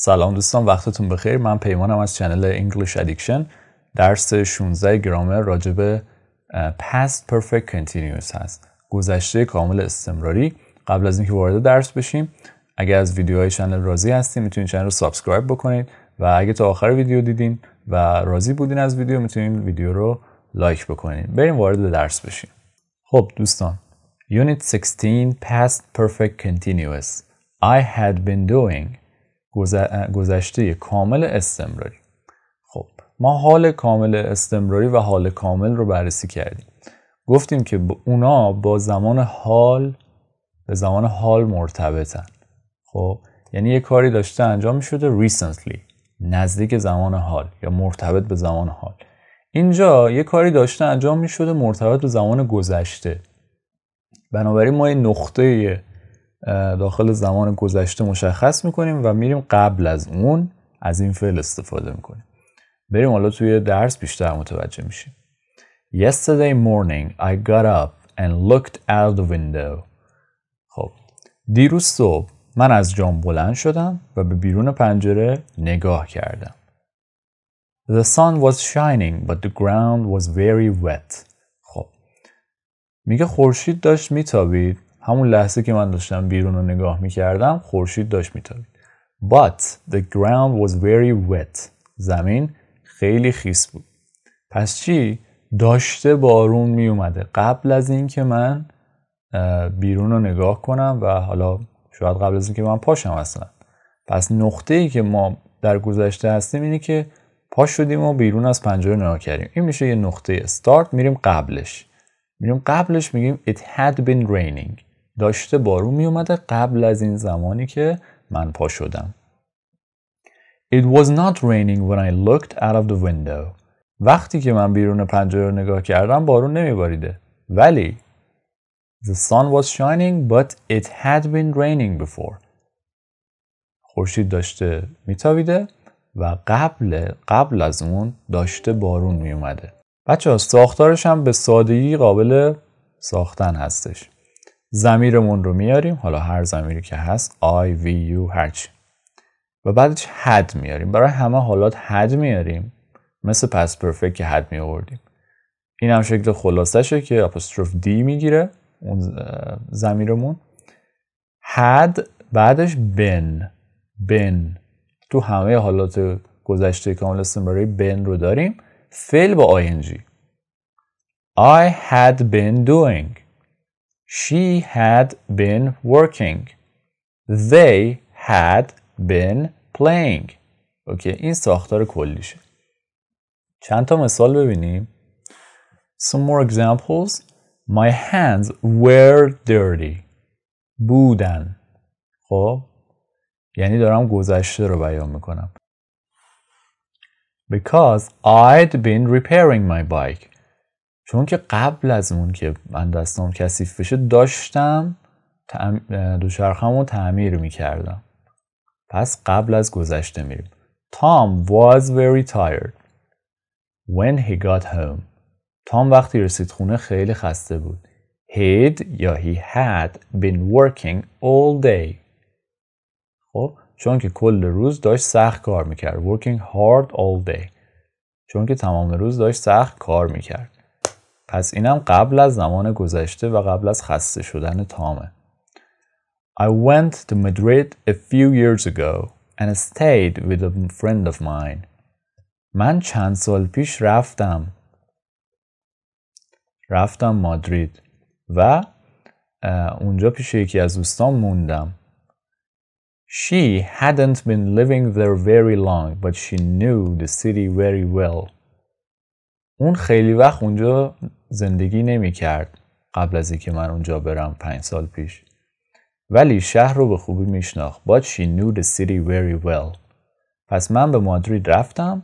سلام دوستان وقتتون بخیر من پیمانم از چنل English Addiction درس 16 گرامر راجب Past Perfect Continuous هست گذشته کامل استمراری قبل از اینکه وارد درس بشیم اگر از ویدیوهای چنل راضی هستیم میتونید چنل رو سابسکرایب بکنید و اگه تا آخر ویدیو دیدین و راضی بودین از ویدیو میتونید ویدیو رو لایک بکنید بریم وارد درس بشیم خب دوستان Unit 16 Past Perfect Continuous I had been doing گذشته کامل استمراری خب ما حال کامل استمراری و حال کامل رو بررسی کردیم گفتیم که اونا با زمان حال به زمان حال مرتبطن خب یعنی یه کاری داشته انجام می شده recently نزدیک زمان حال یا مرتبط به زمان حال اینجا یه کاری داشته انجام می شده مرتبط به زمان گذشته بنابراین ما یه نقطه داخل زمان گذشته مشخص میکنیم و میریم قبل از اون از این فعل استفاده میکنیم بریم حالا توی درس بیشتر متوجه میشیم Yesterday morning I got up and looked out the window خب دیروز صبح من از جام بلند شدم و به بیرون پنجره نگاه کردم The sun was shining but the ground was very wet خب میگه خورشید داشت میتابید همون لحظه که من داشتم بیرون رو نگاه میکردم خورشید داشت میتابید But the ground was very wet زمین خیلی خیس بود پس چی؟ داشته بارون میومده قبل از اینکه من بیرون رو نگاه کنم و حالا شاید قبل از اینکه من پاشم اصلا پس نقطه ای که ما در گذشته هستیم اینه که پاش شدیم و بیرون از پنجره نگاه کردیم این میشه یه نقطه استارت میریم قبلش میریم قبلش میگیم it had been raining داشته بارون می اومده قبل از این زمانی که من پا شدم. It was not raining when I looked out of the window. وقتی که من بیرون پنجره رو نگاه کردم بارون نمی باریده. ولی The sun was shining but it had been raining before. خورشید داشته میتابیده و قبل قبل از اون داشته بارون میومده. بچه ها ساختارش هم به سادگی قابل ساختن هستش. زمیرمون رو میاریم حالا هر زمیری که هست I, V, U هرچی و بعدش حد میاریم برای همه حالات had میاریم مثل پس پرفکت که حد میاریم این هم شکل خلاصشه که اپوستروف D میگیره اون زمیرمون حد بعدش بن بن تو همه حالات گذشته کامل برای بن رو داریم فعل با آینجی I had been doing She had been working. They had been playing. اوکی این ساختار کلیشه. چند تا مثال ببینیم. Some more examples. My hands were dirty. بودن. خب یعنی دارم گذشته رو بیان میکنم. Because I'd been repairing my bike. چون که قبل از اون که من دستم کثیف بشه داشتم دوچرخم رو تعمیر میکردم پس قبل از گذشته میریم Tom was very tired when he got home تام وقتی رسید خونه خیلی خسته بود He'd یا he had been working all day خب چون که کل روز داشت سخت کار میکرد Working hard all day چون که تمام روز داشت سخت کار میکرد پس اینم قبل از زمان گذشته و قبل از خسته شدن تامه. I went to Madrid a few years ago and stayed with a friend of mine. من چند سال پیش رفتم. رفتم مادرید و اونجا پیش یکی از دوستان موندم. She hadn't been living there very long, but she knew the city very well. اون خیلی وقت اونجا زندگی نمی کرد قبل از اینکه من اونجا برم پنج سال پیش ولی شهر رو به خوبی میشناخت but she knew the city very well پس من به مادرید رفتم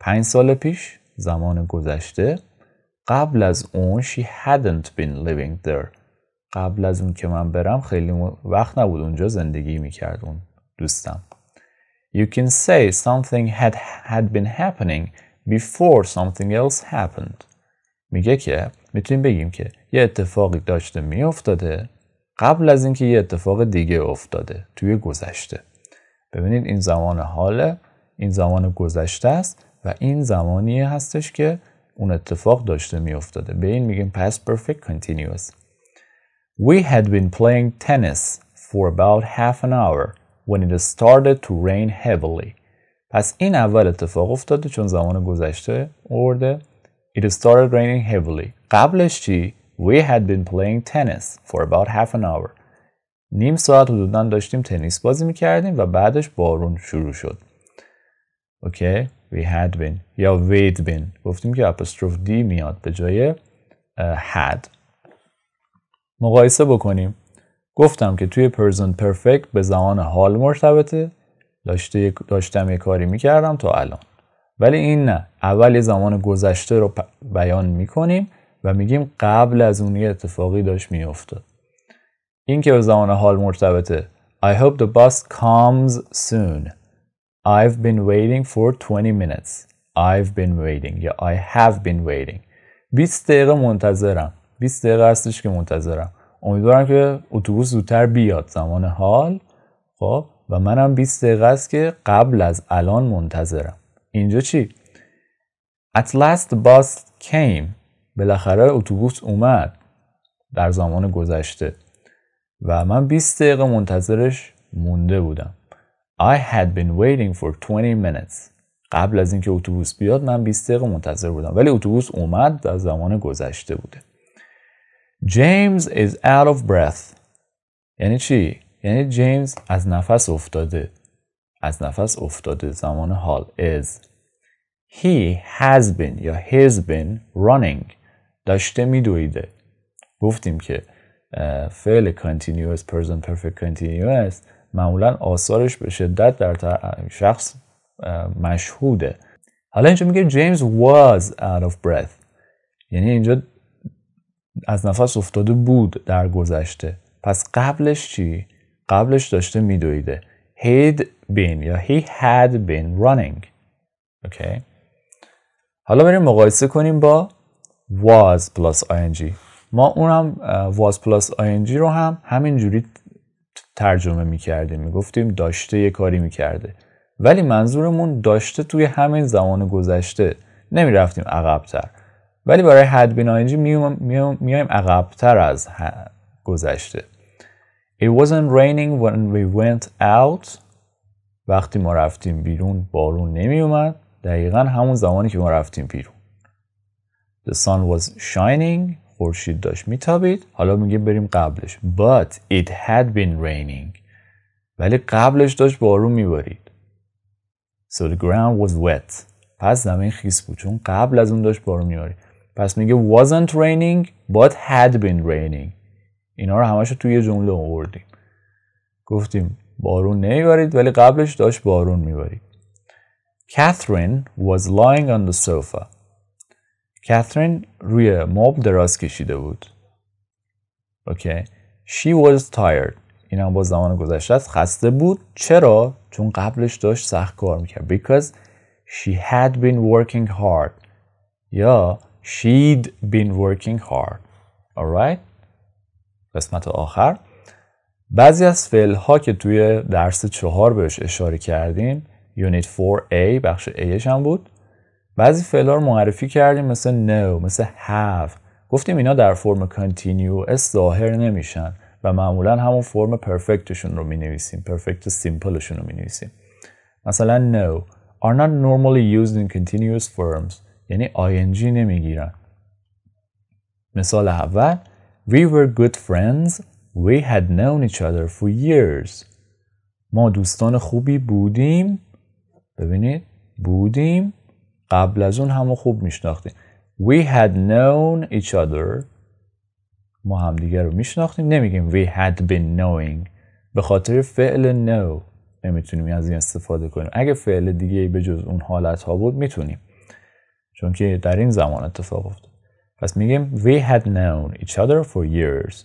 پنج سال پیش زمان گذشته قبل از اون she hadn't been living there قبل از اون که من برم خیلی وقت نبود اونجا زندگی میکرد اون دوستم You can say something had, had been happening before something else happened میگه که میتونیم بگیم که یه اتفاقی داشته میافتاده قبل از اینکه یه اتفاق دیگه افتاده توی گذشته ببینید این زمان حاله این زمان گذشته است و این زمانی هستش که اون اتفاق داشته میافتاده به این میگیم past perfect continuous We had been playing tennis for about half an hour when it started to rain heavily از این اول اتفاق افتاده چون زمان گذشته اورده It started raining heavily قبلش چی؟ We had been playing tennis for about half an hour نیم ساعت حدودا داشتیم تنیس بازی میکردیم و بعدش بارون شروع شد okay. We had been یا we'd been گفتیم که اپستروف دی میاد به جای uh, had مقایسه بکنیم گفتم که توی پرزنت پرفکت به زمان حال مرتبطه داشته داشتم یه کاری میکردم تا الان ولی این نه اول زمان گذشته رو بیان میکنیم و میگیم قبل از اون یه اتفاقی داشت میافتاد این که به زمان حال مرتبطه I hope the bus comes soon I've been waiting for 20 minutes I've been waiting یا I have been waiting 20 دقیقه منتظرم 20 دقیقه هستش که منتظرم امیدوارم که اتوبوس زودتر بیاد زمان حال خب و منم 20 دقیقه است که قبل از الان منتظرم اینجا چی At last the bus came بالاخره اتوبوس اومد در زمان گذشته و من 20 دقیقه منتظرش مونده بودم I had been waiting for 20 minutes قبل از اینکه اتوبوس بیاد من 20 دقیقه منتظر بودم ولی اتوبوس اومد در زمان گذشته بوده James is out of breath یعنی چی یعنی جیمز از نفس افتاده از نفس افتاده زمان حال is he has been یا has been running داشته میدویده گفتیم که فعل continuous present perfect continuous معمولا آثارش به شدت در شخص مشهوده حالا اینجا میگه جیمز was out of breath یعنی اینجا از نفس افتاده بود در گذشته پس قبلش چی؟ قبلش داشته میدویده he'd بین یا he had been running اوکی حالا بریم مقایسه کنیم با was plus ing ما اونم was plus ing رو هم همین جوری ترجمه میکردیم میگفتیم داشته یه کاری میکرده ولی منظورمون داشته توی همین زمان گذشته نمیرفتیم عقبتر ولی برای had been ing میایم عقبتر از گذشته It wasn't raining when we went out. وقتی ما رفتیم بیرون بارون نمی اومد. دقیقا همون زمانی که ما رفتیم بیرون. The sun was shining. خورشید داشت میتابید. حالا میگه بریم قبلش. But it had been raining. ولی قبلش داشت بارون میبارید. So the ground was wet. پس زمین خیس بود چون قبل از اون داشت بارون میبارید. پس میگه wasn't raining but had been raining. اینا رو همش توی یه جمله آوردیم گفتیم بارون نمیبارید ولی قبلش داشت بارون میبارید Catherine was lying on the sofa کاترین روی مبل دراز کشیده بود اوکی She was tired این هم با زمان گذشته است خسته بود چرا؟ چون قبلش داشت سخت کار میکرد Because she had been working hard یا she'd been working hard Alright قسمت آخر بعضی از فعل ها که توی درس چهار بهش اشاره کردیم یونیت 4A بخش Aش هم بود بعضی فعل ها رو معرفی کردیم مثل no مثل have گفتیم اینا در فرم continuous ظاهر نمیشن و معمولا همون فرم پرفکتشون رو می نویسیم پرفکت سیمپلشون رو می نویسیم مثلا no are not normally used in continuous forms یعنی ing نمیگیرن مثال اول We were good friends. We had known each other for years. ما دوستان خوبی بودیم. ببینید بودیم. قبل از اون همو خوب میشناختیم. We had known each other. ما همدیگه رو میشناختیم. نمیگیم we had been knowing. به خاطر فعل know نمیتونیم از این استفاده کنیم. اگه فعل دیگه به جز اون حالت ها بود میتونیم. چون که در این زمان اتفاق افتاد. پس میگیم we had known each other for years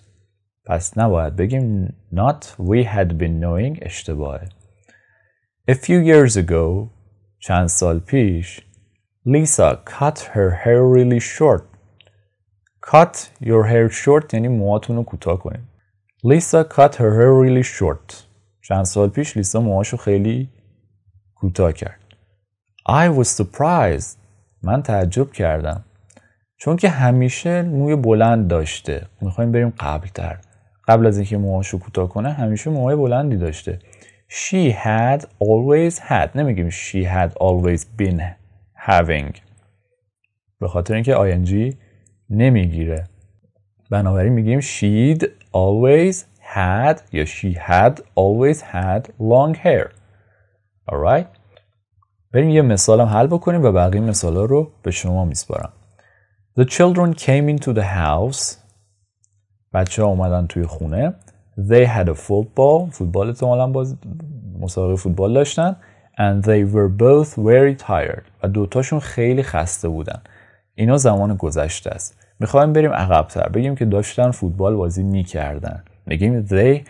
پس نباید بگیم not we had been knowing اشتباهه A few years ago چند سال پیش Lisa cut her hair really short Cut your hair short یعنی موهاتون رو کوتاه کنید Lisa cut her hair really short چند سال پیش لیسا موهاشو خیلی کوتاه کرد I was surprised من تعجب کردم چون که همیشه موی بلند داشته میخوایم بریم قبلتر قبل از اینکه موهاشو کوتاه کنه همیشه موهای بلندی داشته she had always had نمیگیم she had always been having به خاطر اینکه ing نمیگیره بنابراین میگیم she'd always had یا she had always had long hair alright بریم یه مثالم حل بکنیم و بقیه مثالا رو به شما میسپارم The children came into the house. بچه ها اومدن توی خونه. They had a football. فوتبال اتمالا باز مسابقه فوتبال داشتن. And they were both very tired. و دوتاشون خیلی خسته بودن. اینا زمان گذشته است. میخوایم بریم عقبتر. بگیم که داشتن فوتبال بازی میکردن. بگیم they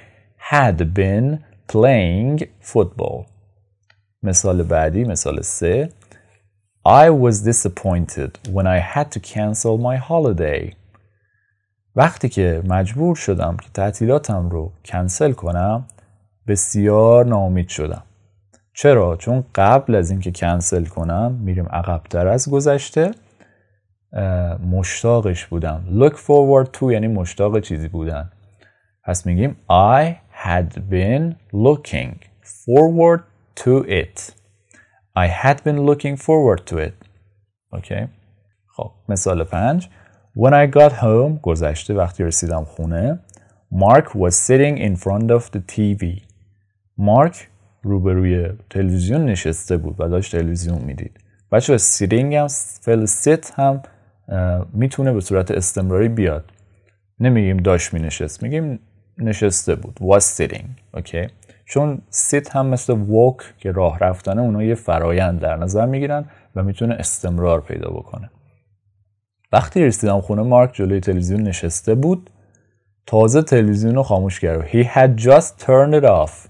had been playing football. مثال بعدی مثال سه I was disappointed when I had to cancel my holiday. وقتی که مجبور شدم که تعطیلاتم رو کنسل کنم بسیار ناامید شدم. چرا؟ چون قبل از اینکه کنسل کنم میریم عقبتر از گذشته مشتاقش بودم. Look forward to یعنی مشتاق چیزی بودن. پس میگیم I had been looking forward to it. I had been looking forward to it. اوکی؟ خب مثال پنج When I got home گذشته وقتی رسیدم خونه Mark was sitting in front of the TV. Mark روبروی تلویزیون نشسته بود و داشت تلویزیون میدید. بچه سیرینگ هم فل sit هم میتونه به صورت استمراری بیاد. نمیگیم داشت نشست، میگیم نشسته بود. was sitting. okay. چون سیت هم مثل ووک که راه رفتنه اونا یه فرایند در نظر میگیرن و میتونه استمرار پیدا بکنه وقتی رسیدم خونه مارک جلوی تلویزیون نشسته بود تازه تلویزیون رو خاموش کرده He had just turned it off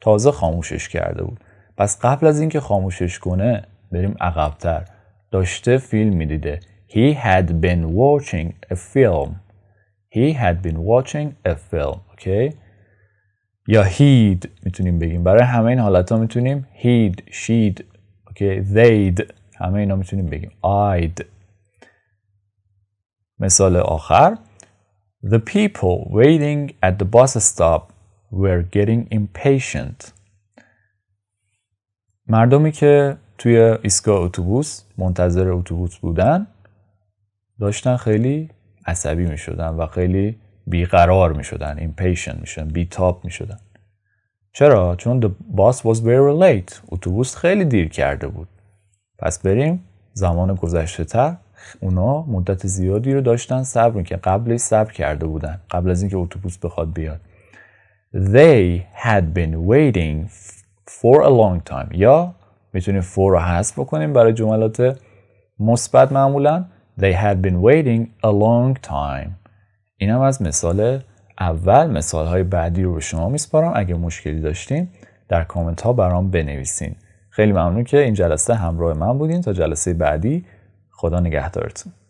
تازه خاموشش کرده بود پس قبل از اینکه خاموشش کنه بریم عقبتر داشته فیلم میدیده He had been watching a film He had been watching a film okay? یا هید میتونیم بگیم برای همه این حالت ها میتونیم هید شید اوکی زید همه اینا میتونیم بگیم آید مثال آخر The people waiting at the bus stop were getting impatient. مردمی که توی ایستگاه اتوبوس منتظر اتوبوس بودن داشتن خیلی عصبی می شدن و خیلی بیقرار می شدن impatient می شدن بی می شدن چرا؟ چون the bus was very late اتوبوس خیلی دیر کرده بود پس بریم زمان گذشته تر اونا مدت زیادی رو داشتن صبر که قبلی صبر کرده بودن قبل از اینکه اتوبوس بخواد بیاد they had been waiting for a long time یا میتونیم for رو حذف بکنیم برای جملات مثبت معمولا they had been waiting a long time اینم از مثال اول مثال های بعدی رو به شما میسپارم اگه مشکلی داشتین در کامنت ها برام بنویسین خیلی ممنون که این جلسه همراه من بودین تا جلسه بعدی خدا نگهدارتون